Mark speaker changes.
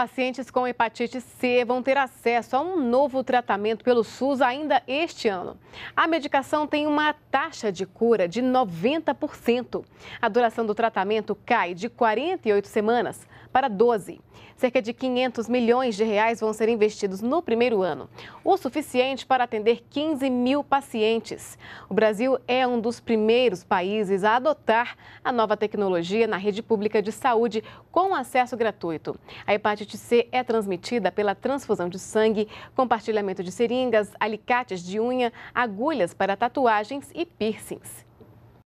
Speaker 1: pacientes com hepatite C vão ter acesso a um novo tratamento pelo SUS ainda este ano. A medicação tem uma taxa de cura de 90%. A duração do tratamento cai de 48 semanas para 12. Cerca de 500 milhões de reais vão ser investidos no primeiro ano, o suficiente para atender 15 mil pacientes. O Brasil é um dos primeiros países a adotar a nova tecnologia na rede pública de saúde com acesso gratuito. A hepatite hepatite C é transmitida pela transfusão de sangue, compartilhamento de seringas, alicates de unha, agulhas para tatuagens e piercings.